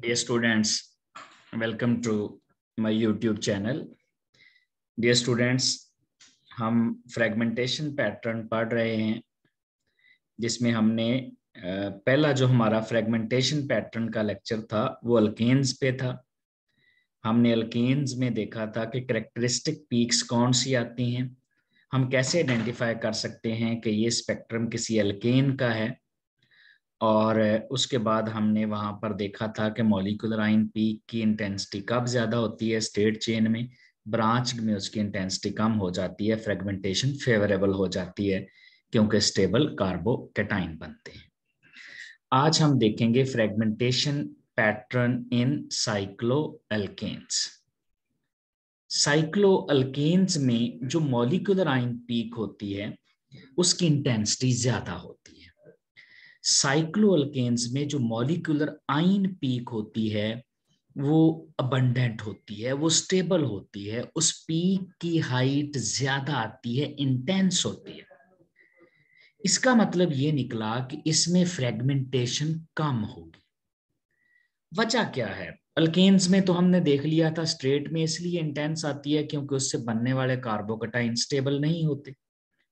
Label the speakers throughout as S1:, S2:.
S1: dear students welcome to my YouTube channel dear students हम fragmentation pattern पढ़ रहे हैं जिसमें हमने पहला जो हमारा फ्रेगमेंटेशन पैटर्न का लेक्चर था वो अल्केन्स पे था हमने अल्केन्स में देखा था कि करेक्टरिस्टिक पीक्स कौन सी आती हैं हम कैसे आइडेंटिफाई कर सकते हैं कि ये स्पेक्ट्रम किसी अल्केन का है और उसके बाद हमने वहाँ पर देखा था कि मॉलिकुलर आइन पीक की इंटेंसिटी कब ज़्यादा होती है स्टेट चेन में ब्रांच में उसकी इंटेंसिटी कम हो जाती है फ्रेगमेंटेशन फेवरेबल हो जाती है क्योंकि स्टेबल कार्बोकेटाइन बनते हैं आज हम देखेंगे fragmentation pattern in cycloalkanes cycloalkanes में जो मॉलिकुलर आइन पीक होती है उसकी इंटेंसिटी ज़्यादा होती है साइक्लोअल्केन्स में जो मॉलिकुलर आइन पीक होती है वो अबंडेंट होती है वो स्टेबल होती है उस पीक की हाइट ज्यादा आती है इंटेंस होती है इसका मतलब ये निकला कि इसमें फ्रेगमेंटेशन कम होगी वजह क्या है अल्केन्स में तो हमने देख लिया था स्ट्रेट में इसलिए इंटेंस आती है क्योंकि उससे बनने वाले कार्बोकटाइन स्टेबल नहीं होते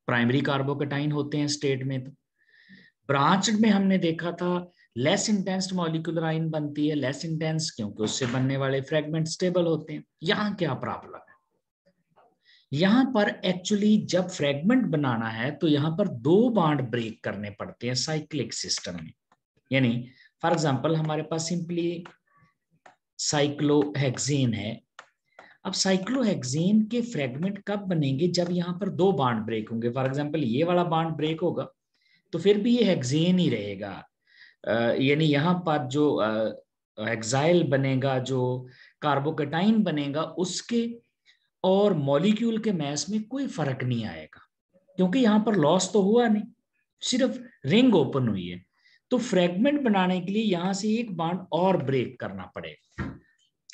S1: प्राइमरी कार्बोकटाइन होते हैं स्टेट में तो ब्रांच में हमने देखा था लेस इंटेंस मॉलिकुलर आइन बनती है लेस इंटेंस क्योंकि उससे बनने वाले फ्रेगमेंट स्टेबल होते हैं यहां क्या प्रॉब्लम है यहां पर एक्चुअली जब फ्रेगमेंट बनाना है तो यहां पर दो बाड ब्रेक करने पड़ते हैं साइक्लिक सिस्टम में यानी फॉर एग्जाम्पल हमारे पास सिंपली साइक्लोहेक्न है अब साइक्लोहेक्सेन के फ्रेगमेंट कब बनेंगे जब यहां पर दो बाड ब्रेक होंगे फॉर एग्जाम्पल ये वाला बाड ब्रेक होगा तो फिर भी ये हेक्सेन ही रहेगा यानी यहाँ पर जो एग्जाइल बनेगा जो कार्बोकेटाइन बनेगा उसके और मॉलिक्यूल के मैस में कोई फर्क नहीं आएगा क्योंकि यहाँ पर लॉस तो हुआ नहीं सिर्फ रिंग ओपन हुई है तो फ्रेगमेंट बनाने के लिए यहाँ से एक बाड और ब्रेक करना पड़ेगा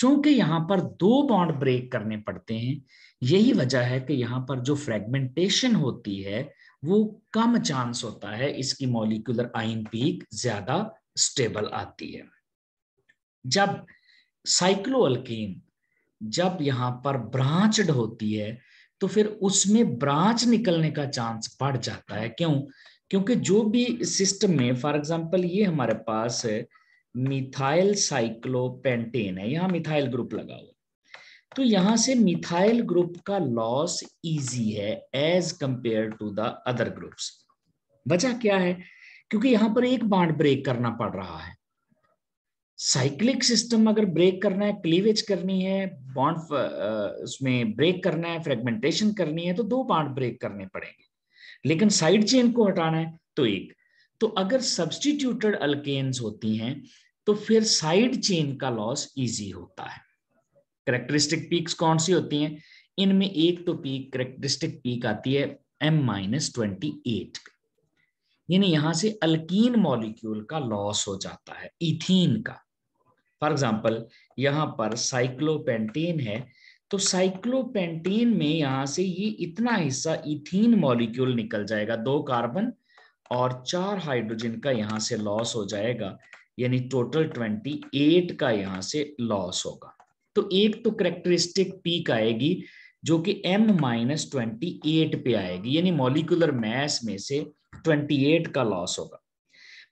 S1: चूंकि यहाँ पर दो बाड ब्रेक करने पड़ते हैं यही वजह है कि यहाँ पर जो फ्रेगमेंटेशन होती है वो कम चांस होता है इसकी मॉलिकुलर आइन पीक ज्यादा स्टेबल आती है जब साइक्लोअल्केन जब यहां पर ब्रांचड होती है तो फिर उसमें ब्रांच निकलने का चांस बढ़ जाता है क्यों क्योंकि जो भी सिस्टम में फॉर एग्जांपल ये हमारे पास मिथाइल साइक्लोपेंटेन है यहाँ मिथाइल ग्रुप लगा हुआ तो यहां से मिथाइल ग्रुप का लॉस इजी है as compare to the other groups वजह क्या है क्योंकि यहां पर एक बाड ब्रेक करना पड़ रहा है साइक्लिक सिस्टम अगर ब्रेक करना है क्लीवेज करनी है बॉन्ड uh, उसमें ब्रेक करना है फ्रेगमेंटेशन करनी है तो दो बाड ब्रेक करने पड़ेंगे लेकिन साइड चेन को हटाना है तो एक तो अगर सब्सटीट्यूटेड अल्केन्स होती हैं तो फिर साइड चेन का लॉस इजी होता है करेक्टरिस्टिक पीक्स कौन सी होती हैं इनमें एक तो पीक करेक्टरिस्टिक पीक आती है एम माइनस ट्वेंटी एट यानी यहां से अल्कीन मॉलिक्यूल का लॉस हो जाता है इथीन का फॉर एग्जाम्पल यहाँ पर साइक्लोपेंटेन है तो साइक्लोपेंटेन में यहाँ से ये इतना हिस्सा इथीन मॉलिक्यूल निकल जाएगा दो कार्बन और चार हाइड्रोजन का यहाँ से लॉस हो जाएगा यानी टोटल 28 का यहाँ से लॉस होगा तो एक तो करेक्टरिस्टिक पीक आएगी जो कि एम माइनस ट्वेंटी एट पे आएगी यानी मॉलिकुलर मैस में से ट्वेंटी एट का लॉस होगा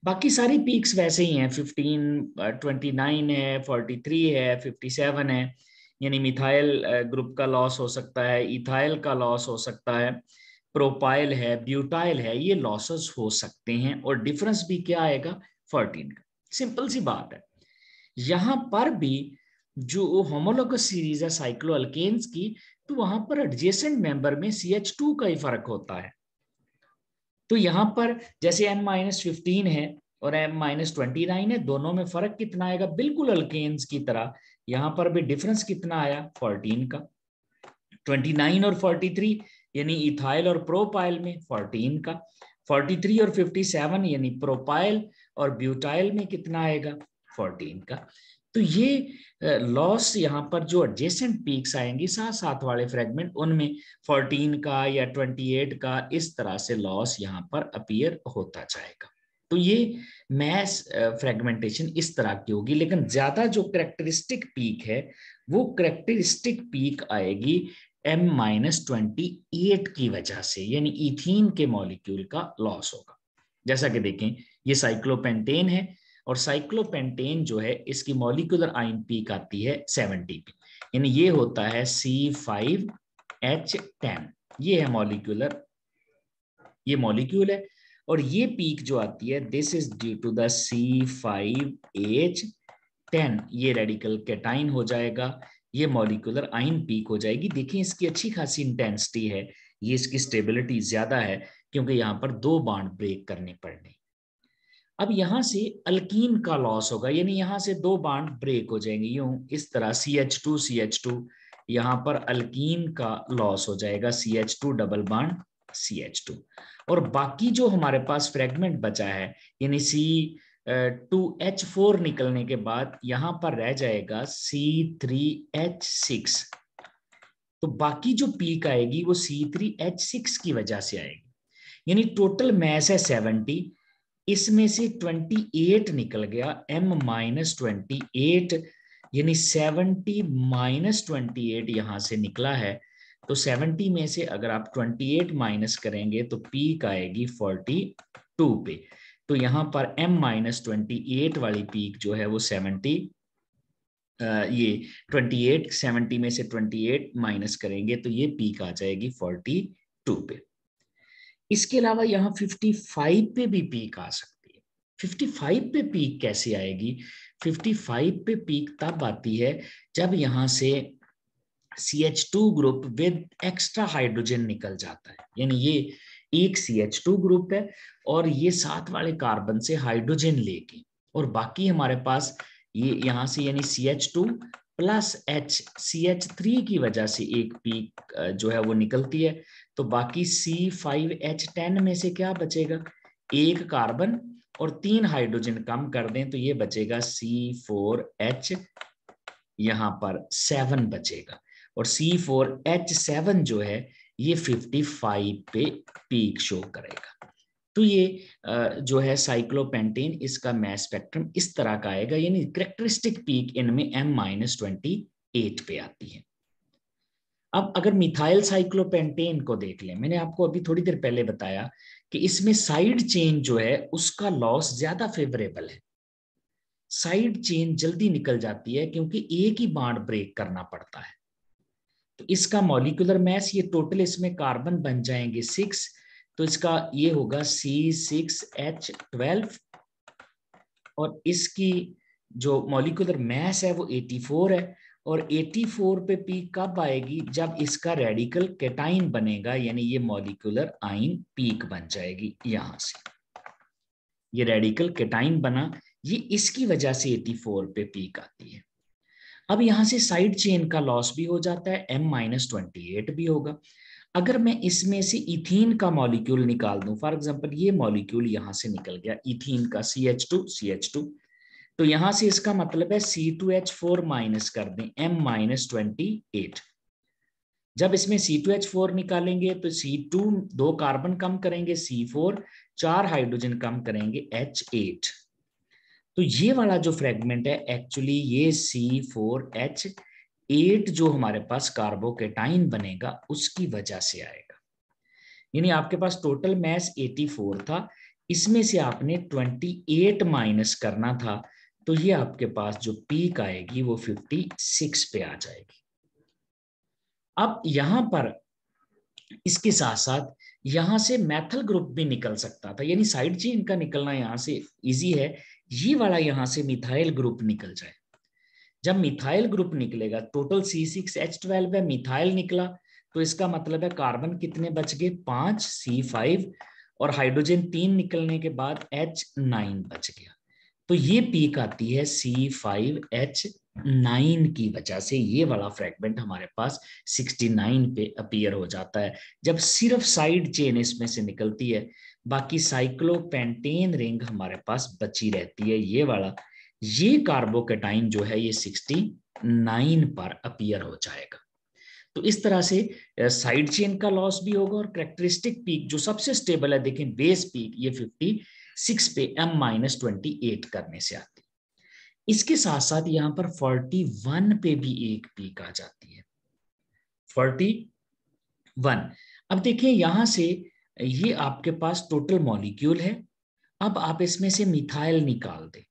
S1: बाकी सारी पीक्स वैसे ही हैं फिफ्टीन ट्वेंटी नाइन है फोर्टी थ्री है फिफ्टी सेवन है यानी मिथाइल ग्रुप uh, का लॉस हो सकता है इथाइल का लॉस हो सकता है प्रोपाइल है ब्यूटाइल है ये लॉसेस हो सकते हैं और डिफरेंस भी क्या आएगा फोर्टीन का सिंपल सी बात है यहां पर भी जो होमोलोग सीरीज है साइक्लोअल्केन्स की तो वहां पर एडजेसेंट मेंबर में सी एच टू का ही फर्क होता है तो यहाँ पर जैसे एन माइनस फिफ्टीन है और एम माइनस ट्वेंटी नाइन है दोनों में फर्क कितना आएगा बिल्कुल अल्केन्स की तरह यहां पर भी डिफरेंस कितना आया फोर्टीन का ट्वेंटी नाइन और फोर्टी थ्री यानी इथाइल और प्रोपाइल में फोर्टीन का फोर्टी थ्री और फिफ्टी सेवन यानी प्रोपाइल और ब्यूटाइल में कितना आएगा फोर्टीन का तो ये लॉस यहाँ पर जो एडजेसेंट पीक्स आएंगे साथ साथ वाले फ्रेगमेंट उनमें फोर्टीन का या ट्वेंटी एट का इस तरह से लॉस यहाँ पर अपियर होता जाएगा तो ये मैस फ्रेगमेंटेशन इस तरह की होगी लेकिन ज्यादा जो करेक्टरिस्टिक पीक है वो करेक्टरिस्टिक पीक आएगी एम माइनस ट्वेंटी एट की वजह से यानी इथीन के मॉलिक्यूल का लॉस होगा जैसा कि देखें ये साइक्लोपेंटेन है और साइक्लोपेंटेन जो है इसकी मॉलिकुलर आइन पीक आती है सेवेंटी यानी ये होता है सी फाइव एच टेन ये है मॉलिकुलर ये मॉलिक्यूल है और ये पीक जो आती है this is due to the C five H ten ये रेडिकल कैटाइन हो जाएगा ये मॉलिकुलर आइन पीक हो जाएगी देखिए इसकी अच्छी खासी इंटेंसिटी है ये इसकी स्टेबिलिटी ज्यादा है क्योंकि यहां पर दो बाड ब्रेक करने पड़ने अब यहां से अल्कीन का लॉस होगा यानी यहां से दो बाड ब्रेक हो जाएंगे यूं इस तरह C H two C H two यहां पर अल्कीन का लॉस हो जाएगा C H two double bond C H two और बाकी जो हमारे पास फ्रेगमेंट बचा है यानी सी टू एच फोर निकलने के बाद यहां पर रह जाएगा सी थ्री एच सिक्स तो बाकी जो पीक आएगी वो सी थ्री एच सिक्स की वजह से आएगी यानी टोटल मैस है सेवेंटी इसमें से 28 निकल गया m माइनस ट्वेंटी यानी 70 माइनस ट्वेंटी एट यहां से निकला है तो 70 में से अगर आप 28 माइनस करेंगे तो पीक आएगी 42 पे तो यहां पर m माइनस ट्वेंटी वाली पीक जो है वो 70 ये ये 28 70 में से 28 माइनस करेंगे तो ये पीक आ जाएगी 42 पे इसके अलावा यहाँ 55 पे भी पीक आ सकती है 55 पे पीक कैसे आएगी 55 पे पीक तब आती है जब यहाँ से C H two group with extra hydrogen निकल जाता है यानी ये एक सी एच टू ग्रुप है और ये साथ वाले कार्बन से हाइड्रोजन लेके और बाकी हमारे पास ये यहाँ से यानी C H two plus H C H three की वजह से एक पीक जो है वो निकलती है तो बाकी सी फाइव एच टेन में से क्या बचेगा एक कार्बन और तीन हाइड्रोजन कम कर दें तो ये बचेगा सी फोर एच यहाँ पर सेवन बचेगा और सी फोर एच सेवन जो है ये फिफ्टी फाइव पे पीक शो करेगा तो ये जो है साइक्लोपेंटेन इसका मैस स्पेक्ट्रम इस तरह का आएगा यानी करेक्टरिस्टिक पीक इनमें एम माइनस ट्वेंटी एट पे आती है अब अगर मिथाइल साइक्लोपेंटेन को देख लें मैंने आपको अभी थोड़ी देर पहले बताया कि इसमें साइड चेन जो है उसका लॉस ज्यादा फेवरेबल है साइड चेन जल्दी निकल जाती है क्योंकि एक ही बाड ब्रेक करना पड़ता है तो इसका मॉलिकुलर मैस ये टोटल इसमें कार्बन बन जाएंगे सिक्स तो इसका ये होगा सी सिक्स एच ट्वेल्व और इसकी जो मॉलिकुलर मैस है वो 84 है और 84 पे पीक कब आएगी जब इसका रेडिकल कैटाइन बनेगा यानी ये मॉलिकुलर आइन पीक बन जाएगी यहां से ये रेडिकल कैटाइन बना ये इसकी वजह से 84 पे पीक आती है अब यहां से साइड चेन का लॉस भी हो जाता है m माइनस ट्वेंटी भी होगा अगर मैं इसमें से इथीन का मॉलिक्यूल निकाल दूं फॉर एग्जांपल ये मॉलिक्यूल यहां से निकल गया इथीन का C H two C H two तो यहां से इसका मतलब है C two H four minus कर दें एम माइनस ट्वेंटी एट जब इसमें सी टू एच फोर निकालेंगे तो सी टू दो कार्बन कम करेंगे सी फोर चार हाइड्रोजन कम करेंगे एच एट तो ये वाला जो फ्रेगमेंट है एक्चुअली ये सी फोर एच एट जो हमारे पास कार्बोकेटाइन बनेगा उसकी वजह से आएगा यानी आपके पास टोटल मैस 84 था इसमें से आपने 28 माइनस करना था तो ये आपके पास जो पीक आएगी वो 56 पे आ जाएगी अब यहां पर इसके साथ साथ यहां से मैथल ग्रुप भी निकल सकता था यानी साइड चेन का निकलना यहां से इजी है ये वाला यहां से मिथाइल ग्रुप निकल जाए जब मिथाइल ग्रुप निकलेगा total C six H twelve है मिथाइल निकला तो इसका मतलब है कार्बन कितने बच गए पांच सी फाइव और हाइड्रोजन तीन निकलने के बाद एच नाइन बच गया तो ये पीक आती है सी फाइव एच नाइन की वजह से ये वाला फ्रेगमेंट हमारे पास सिक्सटी नाइन पे अपीयर हो जाता है जब सिर्फ साइड चेन इसमें से निकलती है बाकी साइक्लोपेंटेन रिंग हमारे पास बची रहती है ये वाला ये कार्बोकेटाइन जो है ये 69 पर अपियर हो जाएगा तो इस तरह से साइड चेन का लॉस भी होगा और करेक्टरिस्टिक पीक जो सबसे स्टेबल है देखें बेस पीक ये 56 पे एम माइनस ट्वेंटी करने से आती इसके साथ साथ यहां पर 41 पे भी एक पीक आ जाती है 41 अब देखें यहां से ये आपके पास टोटल मॉलिक्यूल है अब आप इसमें से मिथाइल निकाल दें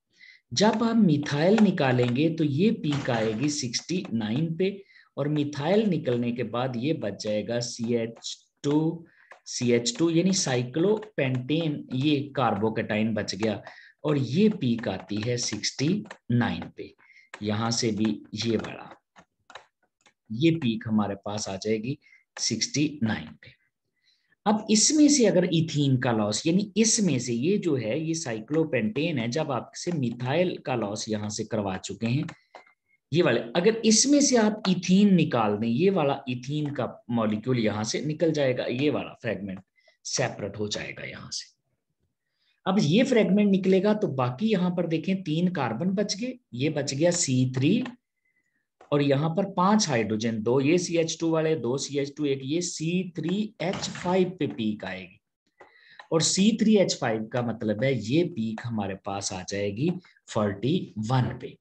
S1: जब हम मिथाइल निकालेंगे तो ये पीक आएगी 69 पे और मिथाइल निकलने के बाद ये बच जाएगा C H two C H two यानी साइक्लोपेंटेन ये कार्बोकेटाइन बच गया और ये पीक आती है 69 पे यहां से भी ये बड़ा ये पीक हमारे पास आ जाएगी 69 पे अब इसमें से अगर इथीन का लॉस यानी इसमें से ये जो है ये साइक्लोपेंटेन है जब आपसे मिथाइल का लॉस यहां से करवा चुके हैं ये वाले अगर इसमें से आप इथीन निकाल दें ये वाला इथीन का मॉलिक्यूल यहां से निकल जाएगा ये वाला फ्रेगमेंट सेपरेट हो जाएगा यहां से अब ये फ्रेगमेंट निकलेगा तो बाकी यहां पर देखें तीन कार्बन बच गए ये बच गया सी थ्री और यहाँ पर पांच हाइड्रोजन दो ये सी एच टू वाले दो सी एच टू एक ये सी थ्री एच फाइव पे पीक आएगी और सी थ्री एच फाइव का मतलब है ये पीक हमारे पास आ जाएगी फोर्टी वन पे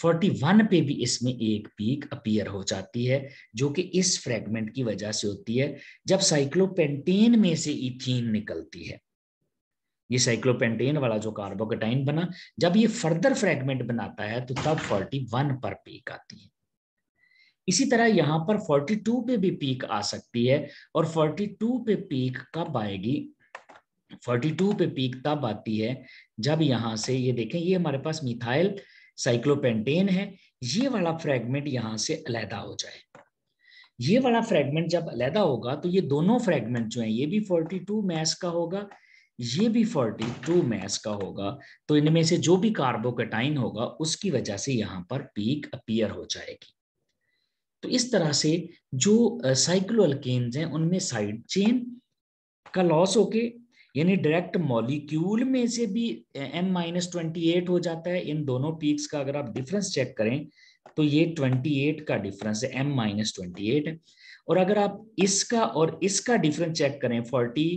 S1: फोर्टी वन पे भी इसमें एक पीक अपीयर हो जाती है जो कि इस फ्रेगमेंट की वजह से होती है जब साइक्लोपेंटेन में से इथीन निकलती है ये साइक्लोपेंटेन वाला जो कार्बोकेटाइन बना जब ये फर्दर फ्रेगमेंट बनाता है तो तब 41 पर पीक आती है इसी तरह यहां पर 42 पे भी पीक आ सकती है और 42 पे पीक कब आएगी 42 पे पीक तब आती है जब यहाँ से ये देखें ये हमारे पास मिथाइल साइक्लोपेंटेन है ये वाला फ्रेगमेंट यहाँ से अलहदा हो जाए ये वाला फ्रेगमेंट जब अलहदा होगा तो ये दोनों फ्रेगमेंट जो है ये भी टू मैस का होगा ये भी 42 मैस का होगा तो इनमें से जो भी कार्बोकेटाइन होगा उसकी वजह से यहाँ पर पीक अपीयर हो जाएगी तो इस तरह से जो साइक्लोअल्केन्स हैं उनमें साइड चेन का लॉस होके यानी डायरेक्ट मॉलिक्यूल में से भी एम माइनस ट्वेंटी एट हो जाता है इन दोनों पीक्स का अगर आप डिफरेंस चेक करें तो ये ट्वेंटी एट का डिफरेंस है एम माइनस ट्वेंटी एट है और अगर आप इसका और इसका डिफरेंस चेक करें फोर्टी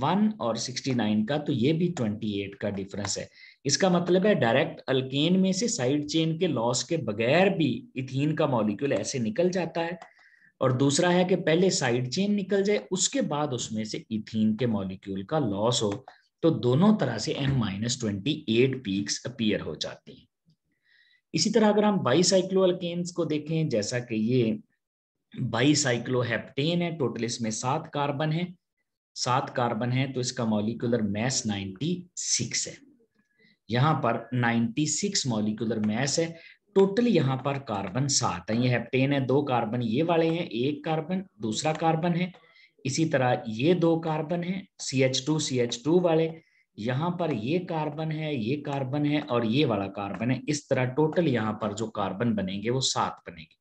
S1: वन और सिक्सटी नाइन का तो ये भी ट्वेंटी एट का डिफरेंस है इसका मतलब है डायरेक्ट अल्केन में से साइड चेन के लॉस के बगैर भी इथीन का मॉलिक्यूल ऐसे निकल जाता है और दूसरा है कि पहले साइड चेन निकल जाए उसके बाद उसमें से इथीन के मॉलिक्यूल का लॉस हो तो दोनों तरह से M minus twenty eight peaks appear हो जाती हैं इसी तरह अगर हम बाईसाइक्लो अल्केन्स को देखें जैसा कि ये बाईसाइक्लो हेप्टेन है टोटल इसमें सात कार्बन है सात कार्बन है तो इसका मॉलिकुलर मैस 96 है यहां पर 96 मॉलिकुलर मैस है टोटल यहां पर कार्बन सात है ये हेप्टेन है दो कार्बन ये वाले हैं एक कार्बन दूसरा कार्बन है इसी तरह ये दो कार्बन है C H two C H two वाले यहां पर ये कार्बन है ये कार्बन है और ये वाला कार्बन है इस तरह टोटल यहां पर जो कार्बन बनेंगे वो सात बनेंगे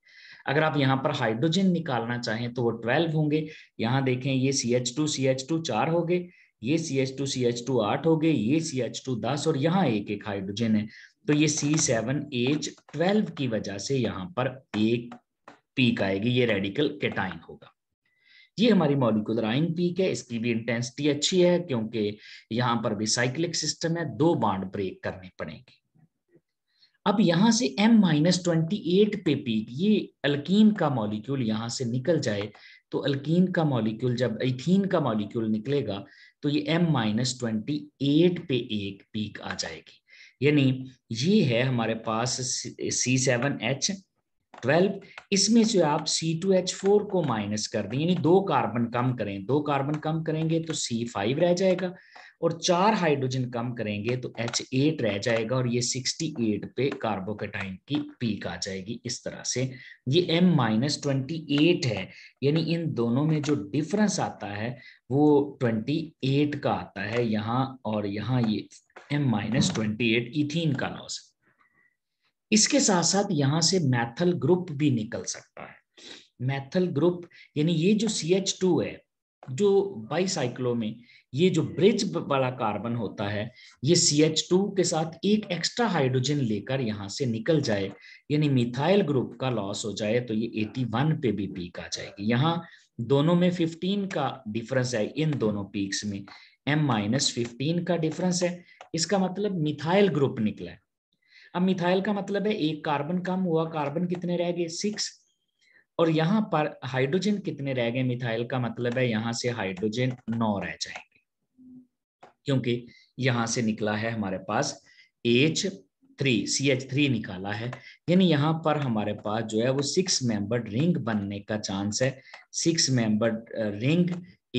S1: अगर आप यहाँ पर हाइड्रोजन निकालना चाहें तो वो ट्वेल्व होंगे यहाँ देखें ये C H two C H two चार हो गए ये C H two C H two आठ हो गए ये सी एच टू दस और यहाँ एक एक हाइड्रोजन है तो ये सी सेवन एच ट्वेल्व की वजह से यहाँ पर एक पीक आएगी ये रेडिकल केटाइन होगा ये हमारी मॉलिकुलर आइन पीक है इसकी भी इंटेंसिटी अच्छी है क्योंकि यहाँ पर भी साइक्लिक सिस्टम है दो बाड ब्रेक करने पड़ेंगे अब यहां से एम माइनस ट्वेंटी एट पे पीक ये अल्कीन का मॉलिक्यूल यहाँ से निकल जाए तो अल्कीन का मॉलिक्यूल जब एथीन का मॉलिक्यूल निकलेगा तो ये एम माइनस ट्वेंटी एट पे एक पीक आ जाएगी यानी ये है हमारे पास सी सेवन एच ट्वेल्व इसमें से आप सी टू एच फोर को माइनस कर दें यानी दो कार्बन कम करें दो कार्बन कम करेंगे तो सी फाइव रह जाएगा और चार हाइड्रोजन कम करेंगे तो एच एट रह जाएगा और ये सिक्सटी एट पे कार्बोकेटाइन की पीक आ जाएगी इस तरह से ये एम माइनस ट्वेंटी एट है यानी इन दोनों में जो डिफरेंस आता है वो ट्वेंटी एट का आता है यहाँ और यहाँ ये M minus twenty eight ethene का लॉस इसके साथ साथ यहाँ से मैथल ग्रुप भी निकल सकता है मैथल ग्रुप यानी ये जो सी एच टू है जो बाईसाइक्लो में ये जो ब्रिज वाला कार्बन होता है ये सी एच टू के साथ एक एक्स्ट्रा हाइड्रोजन लेकर यहाँ से निकल जाए यानी मिथाइल ग्रुप का लॉस हो जाए तो ये एटी वन पे भी पीक आ जाएगी यहाँ दोनों में फिफ्टीन का डिफरेंस है इन दोनों पीक्स में एम माइनस फिफ्टीन का डिफरेंस है इसका मतलब मिथाइल ग्रुप निकला है अब मिथाइल का मतलब है एक कार्बन कम हुआ कार्बन कितने रह गए सिक्स और यहाँ पर हाइड्रोजन कितने रह गए मिथाइल का मतलब है यहाँ से हाइड्रोजन नौ रह जाएंगे क्योंकि यहां से निकला है हमारे पास H three C H three निकाला है यानी यहाँ पर हमारे पास जो है वो सिक्स मेंबर्ड रिंग बनने का चांस है सिक्स मेंबर्ड रिंग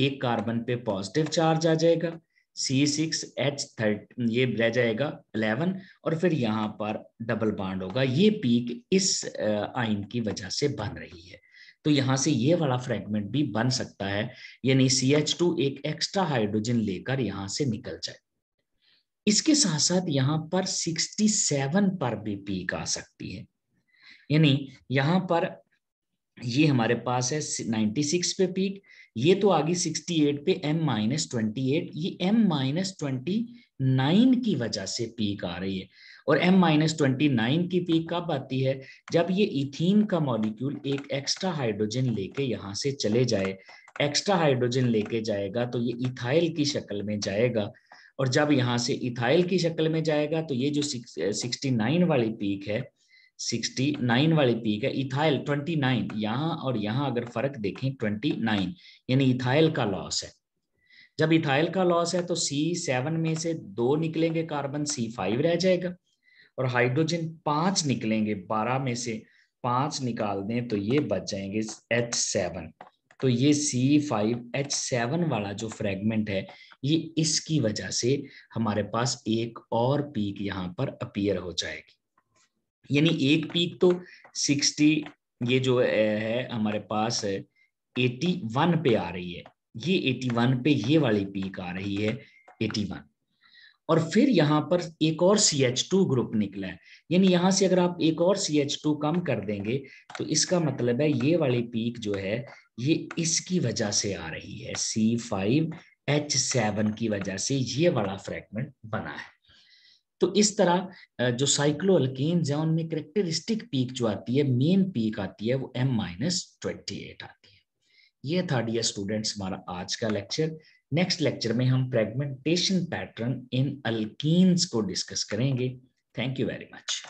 S1: एक कार्बन पे पॉजिटिव चार्ज आ जाएगा सी सिक्स एच थर्ट ये रह जाएगा अलेवन और फिर यहाँ पर डबल बाड होगा ये पीक इस uh, आइन की वजह से बन रही है तो यहां से ये वाला फ्रेगमेंट भी बन सकता है यानी सी एच टू एक एक्स्ट्रा हाइड्रोजन लेकर यहां से निकल जाए इसके साथ साथ यहाँ पर 67 पर भी पीक आ सकती है यानी यहाँ पर ये हमारे पास है 96 पे पीक ये तो आ गई 68 पे m माइनस ट्वेंटी ये m माइनस ट्वेंटी की वजह से पीक आ रही है और एम माइनस ट्वेंटी नाइन की पीक कब आती है जब ये इथीन का मॉलिक्यूल एक एक्स्ट्रा हाइड्रोजन लेके यहाँ से चले जाए एक्स्ट्रा हाइड्रोजन लेके जाएगा तो ये इथाइल की शक्ल में जाएगा और जब यहाँ से इथाइल की शक्ल में जाएगा तो ये जो सिक्सटी नाइन वाली पीक है सिक्सटी नाइन वाली पीक है इथाइल ट्वेंटी नाइन यहाँ और यहाँ अगर फर्क देखें ट्वेंटी नाइन यानी इथाइल का लॉस है जब इथाइल का लॉस है तो सी सेवन में से दो निकलेंगे कार्बन सी फाइव रह जाएगा और हाइड्रोजन पांच निकलेंगे बारह में से पांच निकाल दें तो ये बच जाएंगे एच सेवन तो ये सी फाइव एच सेवन वाला जो फ्रेगमेंट है ये इसकी वजह से हमारे पास एक और पीक यहाँ पर अपियर हो जाएगी यानी एक पीक तो सिक्सटी ये जो है हमारे पास एटी वन पे आ रही है ये एटी वन पे ये वाली पीक आ रही है एटी वन और फिर यहां पर एक और सी एच टू ग्रुप निकला है यानी यहां से अगर आप एक और सी एच टू कम कर देंगे तो इसका मतलब है ये वाली पीक जो है ये इसकी वजह से आ रही है सी फाइव एच सेवन की वजह से ये वाला फ्रैगमेंट बना है तो इस तरह जो साइक्लो साइक्लोअल्केन्स है उनमें करेक्टरिस्टिक पीक जो आती है मेन पीक आती है वो एम माइनस ट्वेंटी एट आती है ये था डियर स्टूडेंट्स हमारा आज का लेक्चर नेक्स्ट लेक्चर में हम फ्रेगमेंटेशन पैटर्न इन अल्कीन्स को डिस्कस करेंगे थैंक यू वेरी मच